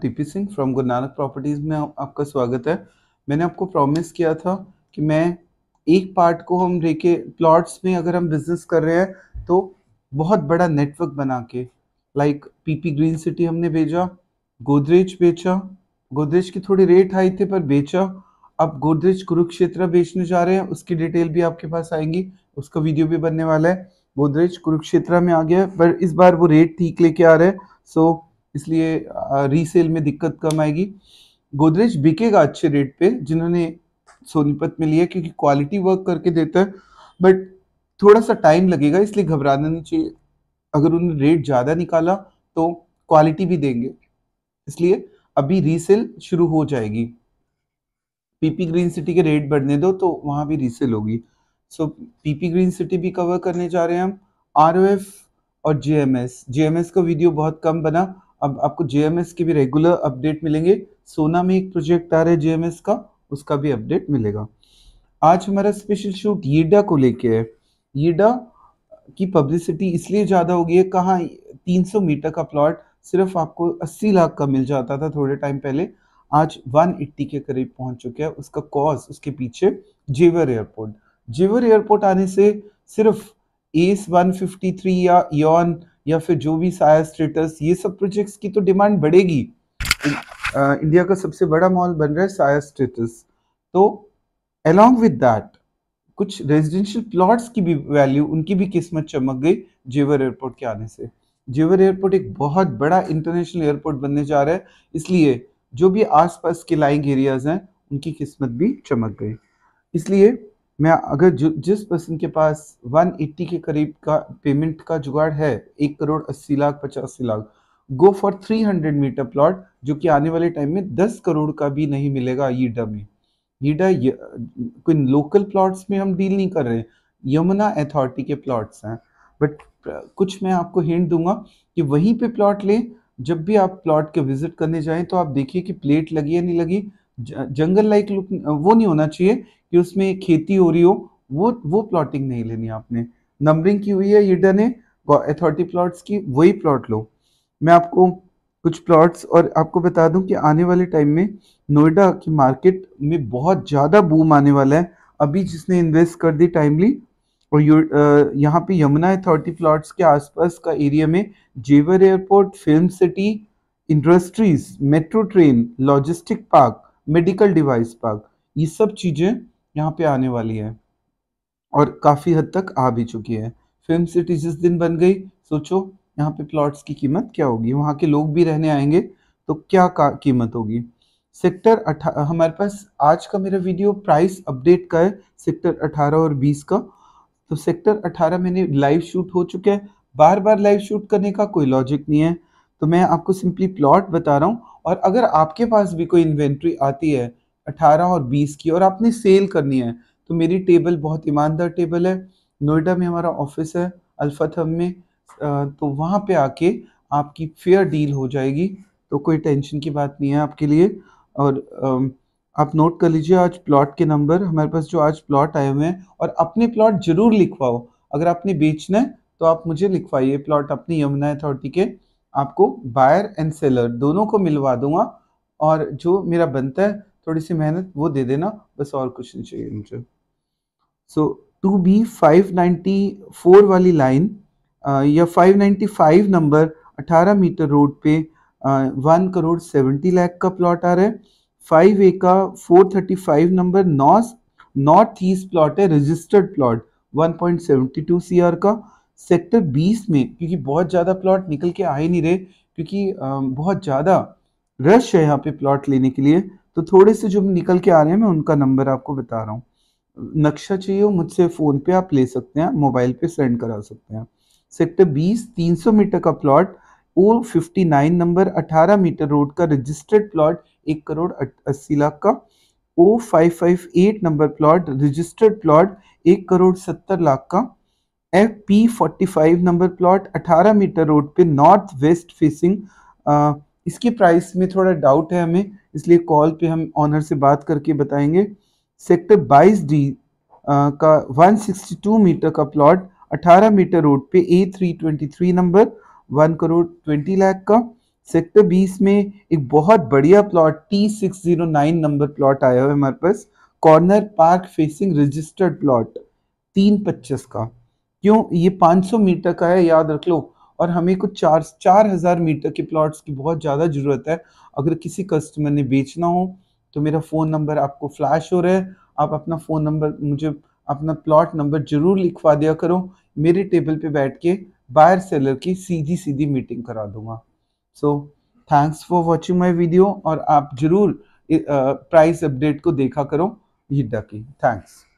TP Singh from गुरु Nanak properties में आपका स्वागत है मैंने आपको प्रॉमिस किया था कि मैं एक पार्ट को हम लेके प्लॉट्स में अगर हम बिजनेस कर रहे हैं तो बहुत बड़ा नेटवर्क बना के लाइक पीपी ग्रीन सिटी हमने भेजा गोदरेज बेचा गोदरेज की थोड़ी रेट हाई थे पर बेचा अब गोदरेज कुरुक्षेत्र बेचने जा रहे हैं उसकी डिटेल भी आपके पास आएंगी उसका वीडियो भी बनने वाला है गोदरेज कुरुक्षेत्र में आ गया पर इस बार वो रेट ठीक लेके आ रहे हैं सो इसलिए रीसेल में दिक्कत कम आएगी गोदरेज बिकेगा अच्छे रेट पे जिन्होंने सोनीपत में लिया क्योंकि क्वालिटी वर्क करके देता है बट थोड़ा सा टाइम लगेगा इसलिए घबराना नहीं चाहिए अगर उन्होंने रेट ज़्यादा निकाला तो क्वालिटी भी देंगे इसलिए अभी रीसेल शुरू हो जाएगी पीपी ग्रीन सिटी के रेट बढ़ने दो तो वहां भी रीसेल होगी सो पीपी ग्रीन सिटी भी कवर करने जा रहे हैं हम आर और जेएमएस जेएमएस का वीडियो बहुत कम बना अब आपको जेएमएस के भी रेगुलर अपडेट मिलेंगे सोना में एक प्रोजेक्ट आ रहा है जेएमएस का उसका भी अपडेट मिलेगा आज हमारा स्पेशल शूट ईडा को लेके है ईडा की पब्लिसिटी इसलिए ज़्यादा हो गई है कहाँ 300 मीटर का प्लॉट सिर्फ आपको 80 लाख का मिल जाता था थोड़े टाइम पहले आज 180 के करीब पहुंच चुके हैं उसका कॉज उसके पीछे जेवर एयरपोर्ट जेवर एयरपोर्ट आने से सिर्फ एस 153 या यॉन या फिर जो भी साया स्टेटस ये सब प्रोजेक्ट्स की तो डिमांड बढ़ेगी इंडिया का सबसे बड़ा मॉल बन रहा है साया स्टेटस तो अलॉन्ग विद दैट कुछ रेजिडेंशियल प्लॉट्स की भी वैल्यू उनकी भी किस्मत चमक गई जेवर एयरपोर्ट के आने से जेवर एयरपोर्ट एक बहुत बड़ा इंटरनेशनल एयरपोर्ट बनने जा रहा है इसलिए जो भी आसपास के लाइंग एरियाज हैं उनकी किस्मत भी चमक गई इसलिए मैं अगर जो जिस पर्सन के पास 180 के करीब का पेमेंट का जुगाड़ है एक करोड़ अस्सी लाख पचासी lakh go for 300 metre plot जो कि आने वाले टाइम में 10 करोड़ का भी नहीं मिलेगा ईडा में ईडा कोई लोकल प्लॉट्स में हम डील नहीं कर रहे यमुना अथॉरिटी के प्लॉट्स हैं बट uh, कुछ मैं आपको हिंट दूंगा कि वहीं पे प्लॉट लें जब भी आप प्लॉट के विजिट करने जाएं तो आप देखिए कि प्लेट लगी या नहीं लगी जंगल लाइक लुक वो नहीं होना चाहिए कि उसमें खेती हो रही हो वो वो प्लॉटिंग नहीं लेनी आपने नंबरिंग की हुई है ये डन है अथॉरिटी प्लॉट्स की वही प्लॉट लो मैं आपको कुछ प्लॉट्स और आपको बता दूं कि आने वाले टाइम में नोएडा की मार्केट में बहुत ज़्यादा बूम आने वाला है अभी जिसने इन्वेस्ट कर दी टाइमली और यहाँ पे यमुना अथॉरिटी प्लॉट्स के आसपास का एरिया में Jewar airport film city industries metro train logistic park medical device park ये सब चीज़ें यहाँ पे आने वाली है और काफ़ी हद तक आ भी चुकी है फिल्म सिटी जिस दिन बन गई सोचो यहाँ पे प्लॉट्स की कीमत क्या होगी वहाँ के लोग भी रहने आएंगे तो क्या कीमत होगी सेक्टर अठा हमारे पास आज का मेरा वीडियो प्राइस अपडेट का है सेक्टर अठारह और बीस का तो सेक्टर 18 मैंने लाइव शूट हो चुका है बार बार लाइव शूट करने का कोई लॉजिक नहीं है तो मैं आपको सिंपली प्लॉट बता रहा हूँ और अगर आपके पास भी कोई इन्वेंट्री आती है 18 और 20 की और आपने सेल करनी है तो मेरी टेबल बहुत ईमानदार टेबल है नोएडा में हमारा ऑफिस है अल्फाथम में तो वहाँ पे आके आपकी फेयर डील हो जाएगी तो कोई टेंशन की बात नहीं है आपके लिए और आप नोट कर लीजिए आज प्लॉट के नंबर हमारे पास जो आज प्लॉट आए हुए हैं और अपने प्लॉट जरूर लिखवाओ अगर आपने बेचना है तो आप मुझे लिखवाइए प्लॉट अपनी यमुना अथॉरिटी के आपको बायर एंड सेलर दोनों को मिलवा दूंगा और जो मेरा बनता है थोड़ी सी मेहनत वो दे देना बस और कुछ नहीं चाहिए मुझे so two B five ninety four वाली लाइन या फाइव नाइन्टी फाइव नंबर अठारह मीटर रोड पे वन करोड़ सेवेंटी लाख का प्लॉट आ रहा है फाइव ए का four thirty five number north north east plot है रजिस्टर्ड प्लॉट 1.72 सीआर का सेक्टर 20 में क्योंकि बहुत ज़्यादा प्लॉट निकल के आ ही नहीं रहे क्योंकि बहुत ज़्यादा रश है यहाँ पे प्लॉट लेने के लिए तो थोड़े से जो निकल के आ रहे हैं मैं उनका नंबर आपको बता रहा हूँ नक्शा चाहिए हो मुझसे फ़ोन पे आप ले सकते हैं मोबाइल पे सेंड करा सकते हैं सेक्टर 20 300 मीटर का plot O fifty nine number अठारह मीटर रोड का रजिस्टर्ड प्लॉट एक करोड़ अस्सी लाख का O five five eight number plot registered plot एक करोड़ सत्तर लाख का F P forty five number plot अठारह मीटर रोड पे नॉर्थ वेस्ट फेसिंग इसकी प्राइस में थोड़ा डाउट है हमें इसलिए कॉल पे हम ऑनर से बात करके बताएंगे सेक्टर बाईस डी का वन सिक्सटी टू मीटर का प्लॉट अठारह मीटर रोड पे A three twenty three number one crore twenty lakh का सेक्टर बीस में एक बहुत बढ़िया plot T six zero nine number plot आया हुआ है हमारे पास corner park facing registered plot तीन पच्चीस का क्यों ये पाँच सौ मीटर का है याद रख लो और हमें कुछ चार चार हज़ार मीटर के प्लॉट्स की बहुत ज़्यादा ज़रूरत है अगर किसी कस्टमर ने बेचना हो तो मेरा फ़ोन नंबर आपको फ्लैश हो रहा है आप अपना फ़ोन नंबर मुझे अपना प्लॉट नंबर ज़रूर लिखवा दिया करो मेरे टेबल पे बैठ के बायर सेलर की सीधी सीधी मीटिंग करा दूंगा so thanks for watching my video और आप जरूर प्राइस अपडेट को देखा करो हिडा की थैंक्स